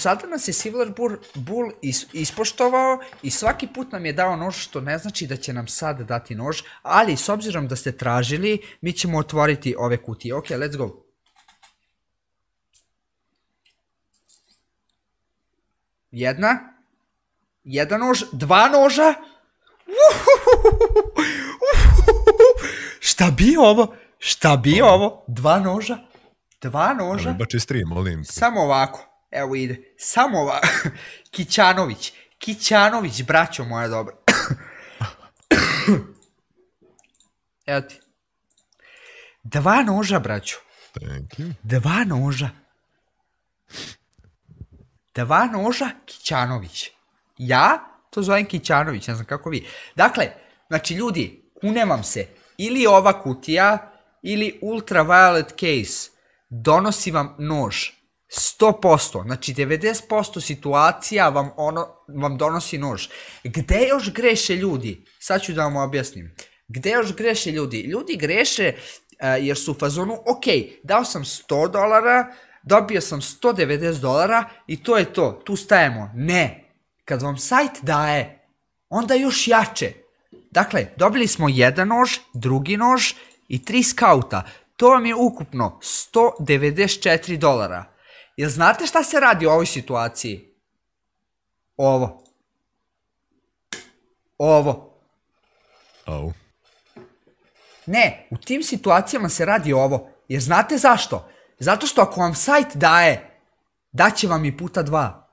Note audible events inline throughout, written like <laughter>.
sada nas je Sivlar Bull, is, ispoštovao i svaki put nam je dao nož, što ne znači da će nam sad dati nož, ali s obzirom da ste tražili, mi ćemo otvoriti ove kutije. Ok, let's go. Jedna. Jedan nož, dva noža. Šta bi ovo? Šta bi ovo? Dva noža. Dva noža. Bači stream, molim Samo ovako. Evo ide. Samova <laughs> Kićanović. Kićanović, braćo moja dobro. <coughs> Evo ti. Dva noža, braćo. Thank you. Dva noža. Dva noža Kićanović. Ja to zovem Kićanović, ne znam kako vi. Dakle, znači ljudi, kunem vam se, ili ova kutija, ili ultraviolet case, donosi vam nož. 100%, znači 90% situacija vam, ono, vam donosi nož. Gde još greše ljudi? Sad ću da vam objasnim. Gde još greše ljudi? Ljudi greše uh, jer su u fazonu, ok, dao sam 100 dolara, dobio sam 190 dolara i to je to, tu stajemo. Ne, kad vam sajt daje, onda još jače. Dakle, dobili smo jedan nož, drugi nož i tri skauta. To vam je ukupno 194 dolara. Jel znate šta se radi u ovoj situaciji? Ovo. Ovo. Oh. Ne, u tim situacijama se radi ovo. Jer znate zašto? Zato što ako vam sajt daje, daće vam i puta dva.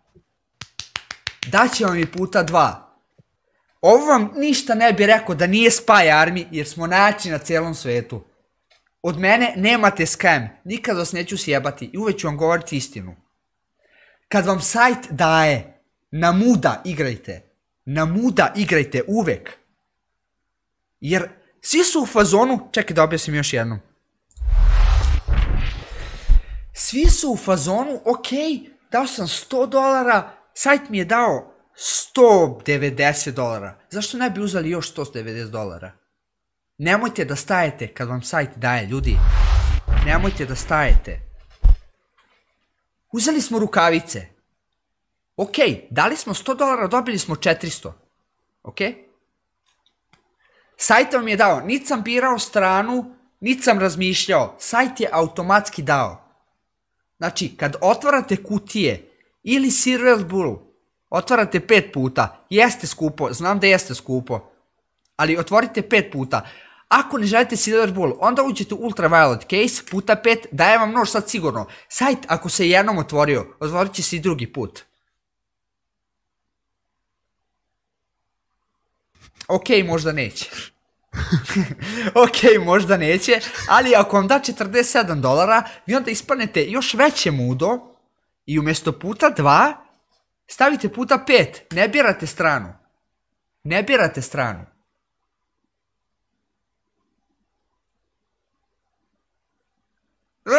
Daće vam i puta dva. Ovo vam ništa ne bi rekao da nije Spy Army, jer smo najjači na celom svetu. Od mene nemate scam, nikad vas neću sjebati i uvek ću vam govoriti istinu. Kad vam sajt daje, na muda igrajte. Na muda igrajte uvek. Jer svi su u fazonu, čekaj da objasnim još jednom. Svi su u fazonu, ok, dao sam 100 dolara, sajt mi je dao 190 dolara. Zašto ne bi uzeli još 190 dolara? Nemojte da stajete kad vam sajt daje, ljudi. Nemojte da stajete. Uzeli smo rukavice. Ok, dali smo 100 dolara, dobili smo 400. Ok? Sajt vam je dao, nit sam birao stranu, nit sam razmišljao. Sajt je automatski dao. Znači, kad otvarate kutije ili Sirvel Bull, otvarate pet puta. Jeste skupo, znam da jeste skupo, ali otvorite pet puta. Ako ne želite Silver Bull, onda uđete u Ultraviolet Case puta 5, daje vam nož sad sigurno. Sajt ako se jednom otvorio, otvorit će se i drugi put. Okej, možda neće. <laughs> Okej, možda neće, ali ako vam da 47 dolara, vi onda ispanete još veće mudo i umjesto puta 2, stavite puta 5, ne birate stranu. Ne birate stranu. <laughs>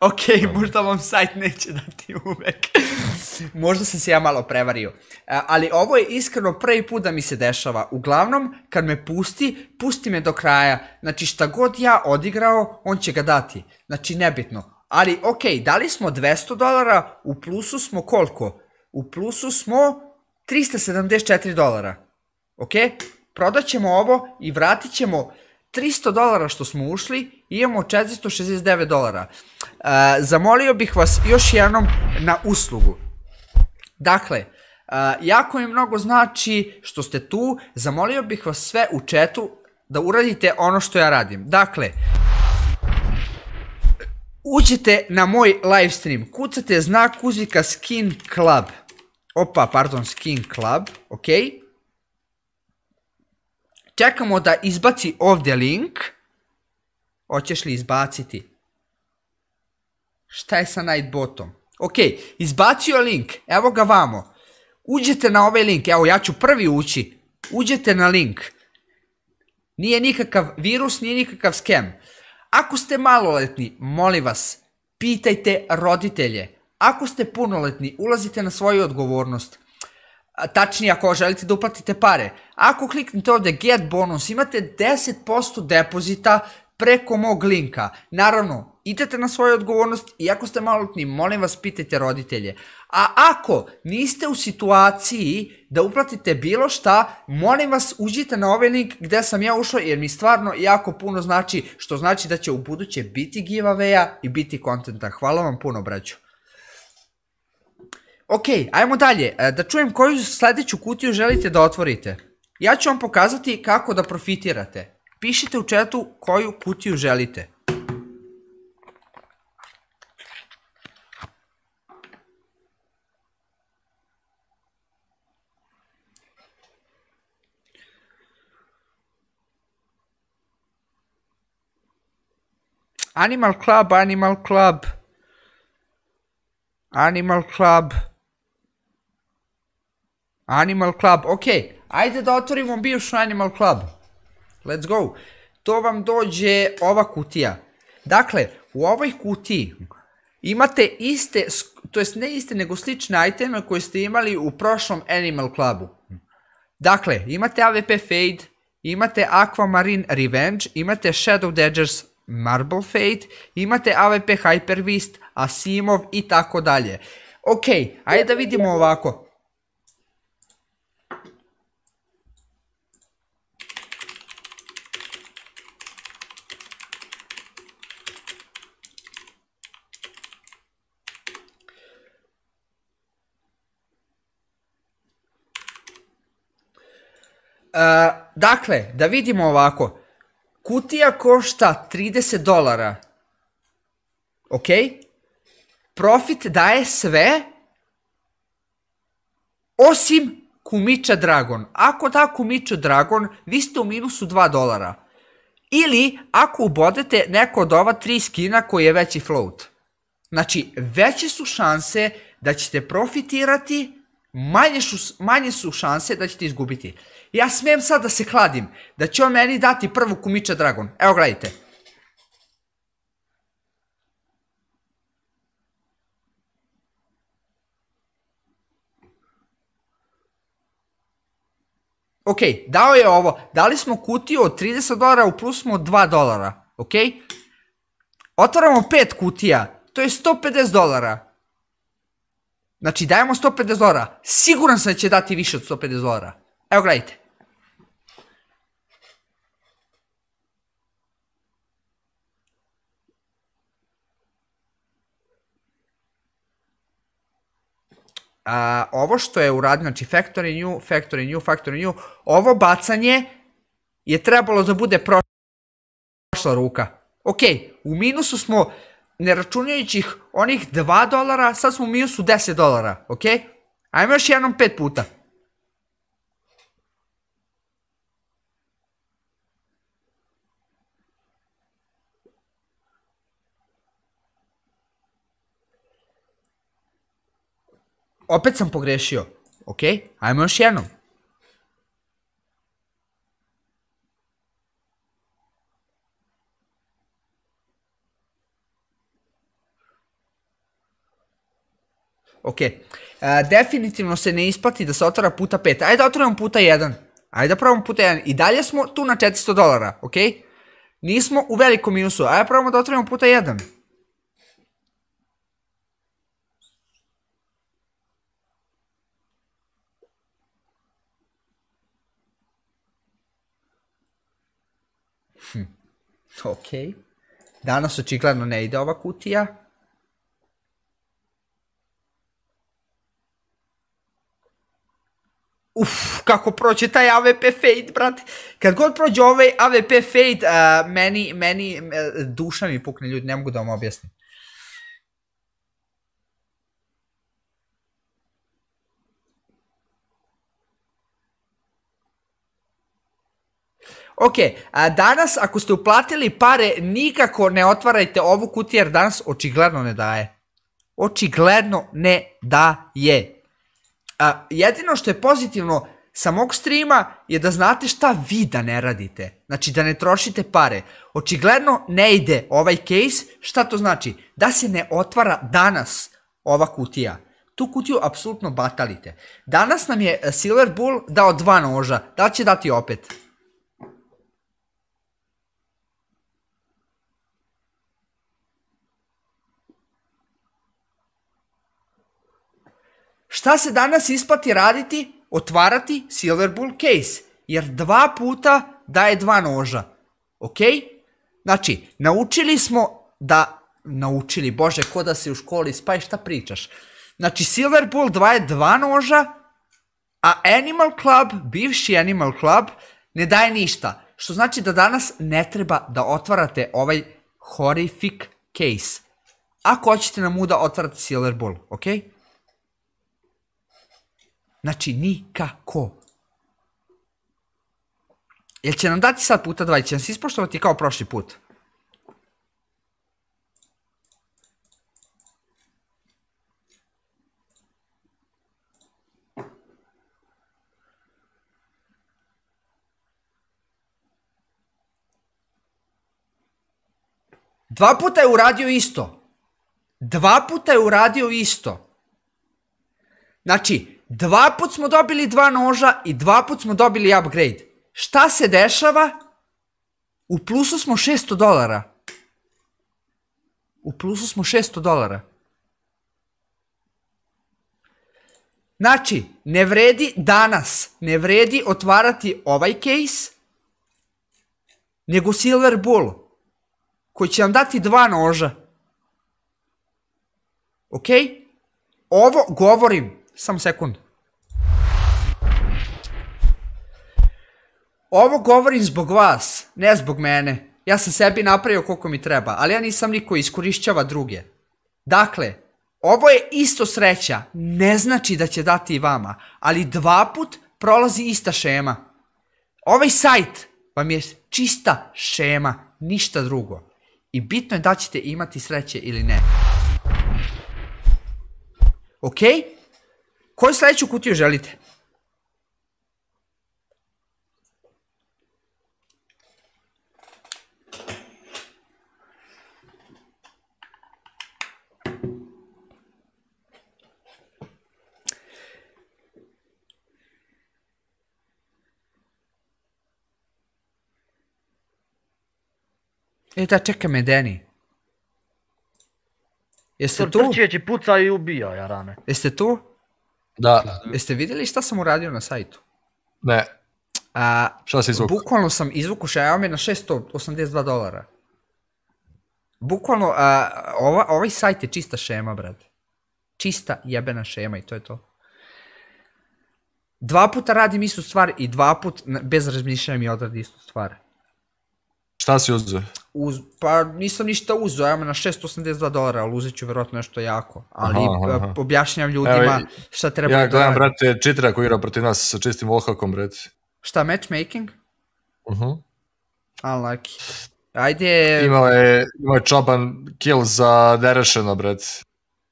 Ok, možda vam sajt neće dati uvek. <laughs> možda sam se ja malo prevario. E, ali ovo je iskreno prvi put da mi se dešava. Uglavnom, kad me pusti, pusti me do kraja. Znači šta god ja odigrao, on će ga dati. Znači nebitno. Ali ok, dali smo 200 dolara, u plusu smo koliko? U plusu smo 374 dolara. Ok, prodat ćemo ovo i vratit ćemo 300 dolara što smo ušli, imamo 469 dolara. E, zamolio bih vas još jednom na uslugu. Dakle, Uh, jako mi mnogo znači što ste tu, zamolio bih vas sve u četu da uradite ono što ja radim. Dakle, uđete na moj live stream, kucate znak uzvika Skin Club, opa, pardon, Skin Club, okej, okay? Čekamo da izbaci ovde link. Hoćeš li izbaciti? Šta je sa Nightbotom? Ok, izbacio link. Evo ga vamo. Uđete na ovaj link. Evo, ja ću prvi ući. Uđete na link. Nije nikakav virus, nije nikakav skem. Ako ste maloletni, molim vas, pitajte roditelje. Ako ste punoletni, ulazite na svoju odgovornost tačnije ako želite da uplatite pare. Ako kliknete ovde get bonus imate 10% depozita preko mog linka. Naravno, idete na svoju odgovornost i ako ste malotni, molim vas pitajte roditelje. A ako niste u situaciji da uplatite bilo šta, molim vas uđite na ovaj link gde sam ja ušao jer mi stvarno jako puno znači, što znači da će u buduće biti giveaway-a i biti kontenta. Hvala vam puno braću. Ok, ajmo dalje. E, da čujem koju sledeću kutiju želite da otvorite. Ja ću vam pokazati kako da profitirate. Pišite u četu koju kutiju želite. Animal Club, Animal Club. Animal Club. Animal Club, ok, ajde da otvorimo bivšu Animal Club. Let's go. To vam dođe ova kutija. Dakle, u ovoj kutiji imate iste, to jest ne iste, nego slične iteme koje ste imali u prošlom Animal Clubu. Dakle, imate AVP Fade, imate Aquamarine Revenge, imate Shadow Daggers Marble Fade, imate AVP Hyper Beast, Asimov i tako dalje. Ok, ajde da vidimo ovako. Uh, dakle, da vidimo ovako. Kutija košta 30 dolara. Ok? Profit daje sve osim Kumiča Dragon. Ako da Kumiću Dragon, vi ste u minusu 2 dolara. Ili ako ubodete neko od ova tri skina koji je veći float. Znači, veće su šanse da ćete profitirati manje, su, manje su šanse da ćete izgubiti. Ja smem sad da se kladim, da će on meni dati prvu kumiča dragon. Evo gledajte. Ok, dao je ovo. Dali smo kutiju od 30 dolara, u plus smo 2 dolara. Ok? Otvaramo 5 kutija. To je 150 dolara. Znači, dajemo 150 dolara. Siguran sam da će dati više od 150 dolara. Evo, gledajte. A, ovo što je uradio, znači factory new, factory new, factory new, ovo bacanje je trebalo da bude prošla ruka. Ok, u minusu smo ne računajući ih onih 2 dolara, sad smo u minusu 10 dolara, ok? Ajmo još jednom 5 puta. Opet sam pogrešio, ok? Ajmo još jednom. Ok. Uh, definitivno se ne isplati da se otvara puta 5. Ajde da otvorimo puta 1. Ajde da probamo puta 1. I dalje smo tu na 400 dolara, ok? Nismo u velikom minusu. Ajde da probamo da otvorimo puta 1. Hm. Ok. Danas očigledno ne ide ova kutija. Uf, kako prođe taj AVP fade, brate. Kad god prođe ovaj AVP fade, uh, meni, meni, e, duša mi pukne, ljudi, ne mogu da vam objasnim. Ok, a danas ako ste uplatili pare, nikako ne otvarajte ovu kutiju jer danas očigledno ne daje. Očigledno ne daje a, jedino što je pozitivno sa mog streama je da znate šta vi da ne radite. Znači da ne trošite pare. Očigledno ne ide ovaj case, šta to znači? Da se ne otvara danas ova kutija. Tu kutiju apsolutno batalite. Danas nam je e, Silver Bull dao dva noža, da li će dati opet? Šta se danas isplati raditi? Otvarati Silver Bull case, jer dva puta daje dva noža. Ok? Znači, naučili smo da... Naučili, bože, ko da si u školi spaj, šta pričaš? Znači, Silver Bull daje dva noža, a Animal Club, bivši Animal Club, ne daje ništa. Što znači da danas ne treba da otvarate ovaj horrific case. Ako hoćete na muda, otvarate Silver Bull, okej? Okay? Znači, nikako. Jel će nam dati sad puta 2? Će nas ispoštovati kao prošli put? Dva puta je uradio isto. Dva puta je uradio isto. Znači, Dva put smo dobili dva noža i dva put smo dobili upgrade. Šta se dešava? U plusu smo 600 dolara. U plusu smo 600 dolara. Znači, ne vredi danas, ne vredi otvarati ovaj case, nego Silver Bull, koji će nam dati dva noža. Ok? Ovo govorim, samo sekund. Ovo govorim zbog vas, ne zbog mene. Ja sam sebi napravio koliko mi treba, ali ja nisam niko iskorišćava druge. Dakle, ovo je isto sreća, ne znači da će dati i vama, ali dva put prolazi ista šema. Ovaj sajt vam je čista šema, ništa drugo. I bitno je da ćete imati sreće ili ne. Ok? Koju sledeću kutiju želite? E da, čeka me Deni. Jeste tu? Trčijeći puca i ubija jarane. Jeste tu? Da. Jeste videli šta sam uradio na sajtu? Ne. A, šta si izvukao? Bukvalno sam izvukao Xiaomi na 682 dolara. Bukvalno, a, ova, ovaj sajt je čista šema, brate. Čista jebena šema i to je to. Dva puta radim istu stvar i dva put bez razmišljanja mi odradi istu stvar. Šta si uzeo? Uz, pa nisam ništa uzeo, ajmo na 682 dolara, ali uzet ću verovatno nešto jako. Ali aha, aha. E, objašnjam ljudima Evo, šta treba ja da gledam, brate, čitra koji igra protiv nas sa čistim ohakom, brate. Šta, matchmaking? Uh mhm. -huh. Unlucky. Ajde... Imao je, imao je čoban kill za nerešeno, brate.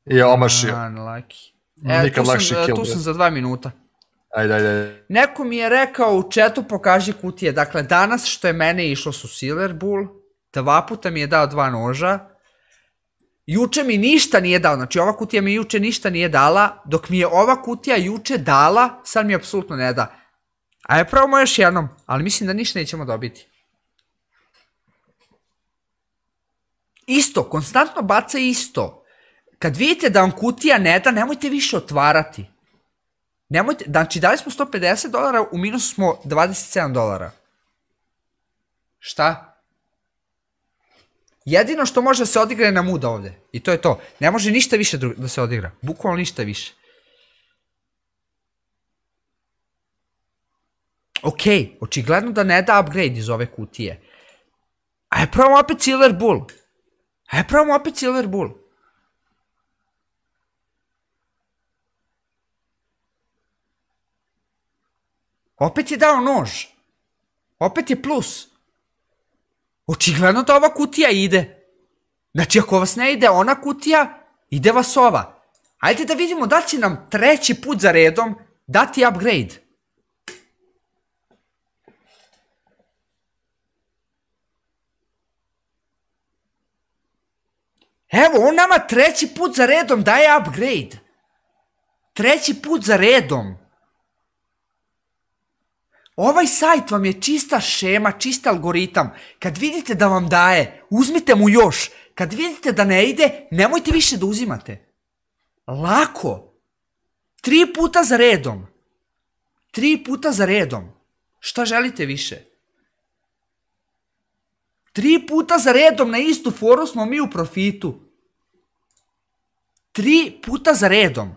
I je omašio. Unlucky. E, Nikad tu lakši sam, kill, Tu sam za dva minuta. Ajde, ajde, ajde. Neko mi je rekao u četu pokaži kutije. Dakle, danas što je mene išlo su Sealer Bull, Dva puta mi je dao dva noža. Juče mi ništa nije dao, znači ova kutija mi juče ništa nije dala, dok mi je ova kutija juče dala, sad mi apsolutno ne da. A je pravimo još jednom, ali mislim da ništa nećemo dobiti. Isto, konstantno baca isto. Kad vidite da vam kutija ne da, nemojte više otvarati. Nemojte, znači dali smo 150 dolara, u minus smo 27 dolara. Šta? Jedino što može da se odigra je na muda ovde. I to je to. Ne može ništa više da se odigra. Bukvalno ništa više. Ok, očigledno da ne da upgrade iz ove kutije. Ajde pravamo opet Silver Bull. Ajde pravamo opet Silver Bull. Opet je dao nož. Opet je plus. Očigledno da ova kutija ide. Znači, ako vas ne ide ona kutija, ide vas ova. Ajde da vidimo da će nam treći put za redom dati upgrade. Evo, on nama treći put za redom daje upgrade. Treći put za redom. Ovaj sajt vam je čista šema, čist algoritam. Kad vidite da vam daje, uzmite mu još. Kad vidite da ne ide, nemojte više da uzimate. Lako. Tri puta za redom. Tri puta za redom. Šta želite više? Tri puta za redom na istu foru smo mi u profitu. Tri puta za redom.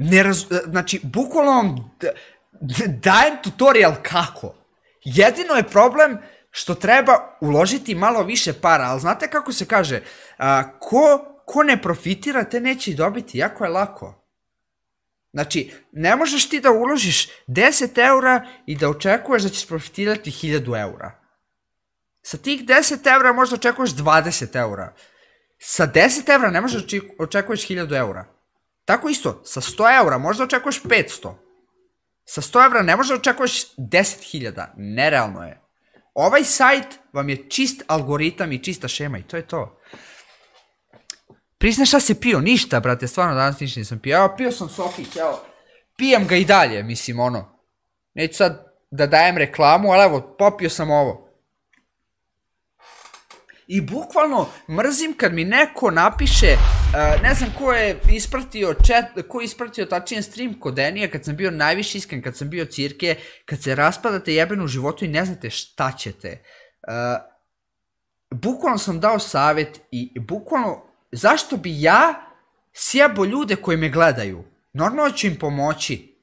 Ne raz... Znači, bukvalno vam dajem tutorial kako. Jedino je problem što treba uložiti malo više para, ali znate kako se kaže, a, ko, ko ne profitira te neće dobiti, jako je lako. Znači, ne možeš ti da uložiš 10 eura i da očekuješ da ćeš profitirati 1000 eura. Sa tih 10 eura možda očekuješ 20 eura. Sa 10 eura ne možeš očekuješ 1000 eura. Tako isto, sa 100 eura možda očekuješ 500. Sa 100 evra ne možda očekuješ 10.000, nerealno je. Ovaj sajt vam je čist algoritam i čista šema i to je to. Priznaš šta si pio? Ništa, brate, stvarno danas ništa nisam pio. Evo, pio sam sokić, evo. Pijem ga i dalje, mislim, ono. Neću sad da dajem reklamu, ali evo, popio sam ovo. I bukvalno mrzim kad mi neko napiše Uh, ne znam ko je ispratio chat, ko je ispratio tačnije stream kod Enija kad sam bio najviše iskren, kad sam bio cirke, kad se raspadate jebeno u životu i ne znate šta ćete. Uh, bukvalno sam dao savet i bukvalno zašto bi ja sjebo ljude koji me gledaju? Normalno ću im pomoći.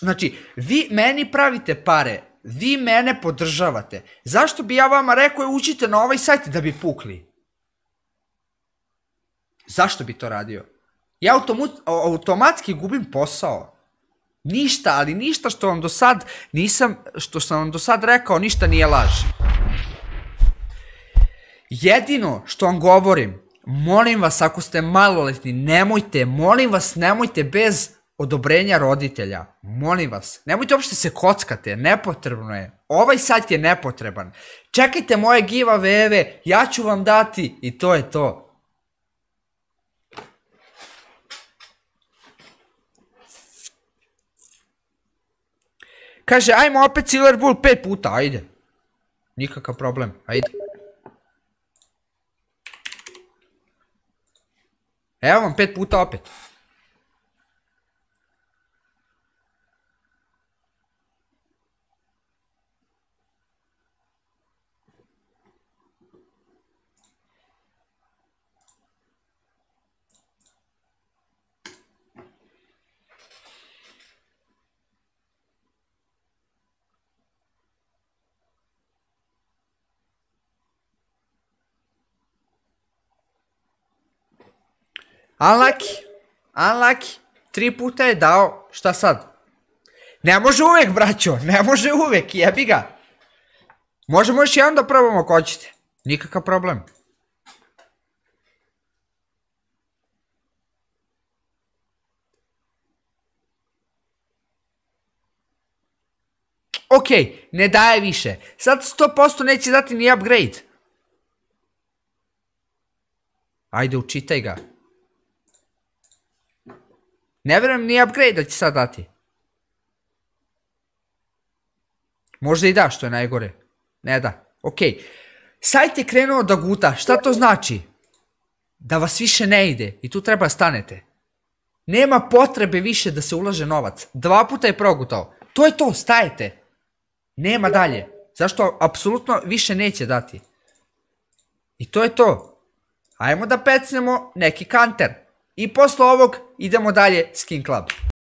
Znači, vi meni pravite pare, vi mene podržavate. Zašto bi ja vama rekao učite na ovaj sajt da bi pukli? Zašto bi to radio? Ja automatski gubim posao. Ništa, ali ništa što vam do sad nisam, što sam vam do sad rekao, ništa nije laž. Jedino što vam govorim, molim vas ako ste maloletni, nemojte, molim vas nemojte bez odobrenja roditelja. Molim vas, nemojte uopšte se kockate, nepotrebno je. Ovaj sajt je nepotreban. Čekajte moje giveaway-eve, ja ću vam dati i to je to. Kaže, ajmo opet Silver Bull pet puta, ajde. Nikakav problem, ajde. Evo vam pet puta opet. Unlucky. Unlucky. Tri puta je dao. Šta sad? Ne može uvek, braćo. Ne može uvek. Jebi ga. Možemo još jedan da probamo ako hoćete. Nikakav problem. Ok, ne daje više. Sad 100% neće dati ni upgrade. Ajde, učitaj ga. Ne verujem ni upgrade da će sad dati. Možda i da, što je najgore. Ne da. Okej. Okay. Sajt je krenuo da guta. Šta to znači? Da vas više ne ide i tu treba da stanete. Nema potrebe više da se ulaže novac. Dva puta je progutao. To je to, stajete. Nema dalje. Zašto apsolutno više neće dati. I to je to. Ajmo da pecnemo neki kanter. I posle ovog idemo dalje Skin Club.